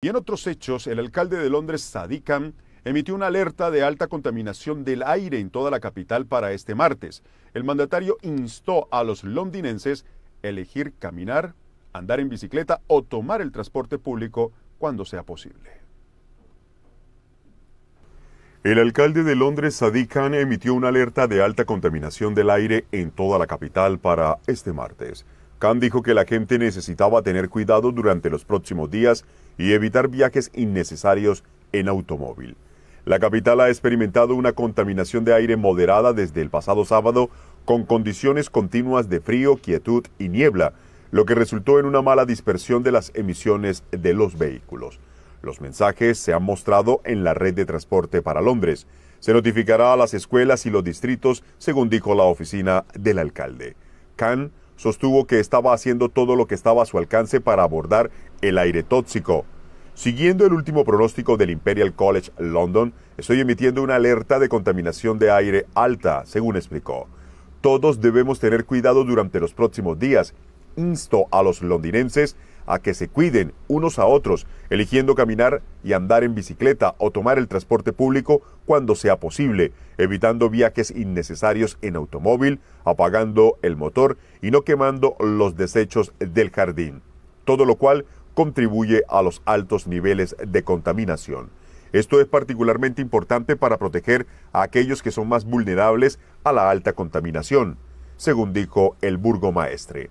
Y en otros hechos, el alcalde de Londres, Sadiq Khan, emitió una alerta de alta contaminación del aire en toda la capital para este martes. El mandatario instó a los londinenses elegir caminar, andar en bicicleta o tomar el transporte público cuando sea posible. El alcalde de Londres, Sadiq Khan, emitió una alerta de alta contaminación del aire en toda la capital para este martes. Khan dijo que la gente necesitaba tener cuidado durante los próximos días y evitar viajes innecesarios en automóvil. La capital ha experimentado una contaminación de aire moderada desde el pasado sábado, con condiciones continuas de frío, quietud y niebla, lo que resultó en una mala dispersión de las emisiones de los vehículos. Los mensajes se han mostrado en la red de transporte para Londres. Se notificará a las escuelas y los distritos, según dijo la oficina del alcalde. Khan sostuvo que estaba haciendo todo lo que estaba a su alcance para abordar el aire tóxico. Siguiendo el último pronóstico del Imperial College London, estoy emitiendo una alerta de contaminación de aire alta, según explicó. Todos debemos tener cuidado durante los próximos días. Insto a los londinenses a que se cuiden unos a otros, eligiendo caminar y andar en bicicleta o tomar el transporte público cuando sea posible, evitando viajes innecesarios en automóvil, apagando el motor y no quemando los desechos del jardín, todo lo cual contribuye a los altos niveles de contaminación. Esto es particularmente importante para proteger a aquellos que son más vulnerables a la alta contaminación, según dijo el burgomaestre.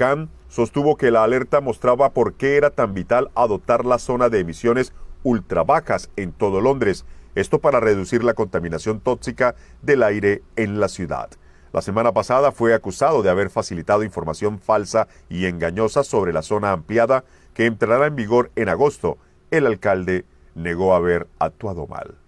Khan sostuvo que la alerta mostraba por qué era tan vital adoptar la zona de emisiones ultra bajas en todo Londres, esto para reducir la contaminación tóxica del aire en la ciudad. La semana pasada fue acusado de haber facilitado información falsa y engañosa sobre la zona ampliada que entrará en vigor en agosto. El alcalde negó haber actuado mal.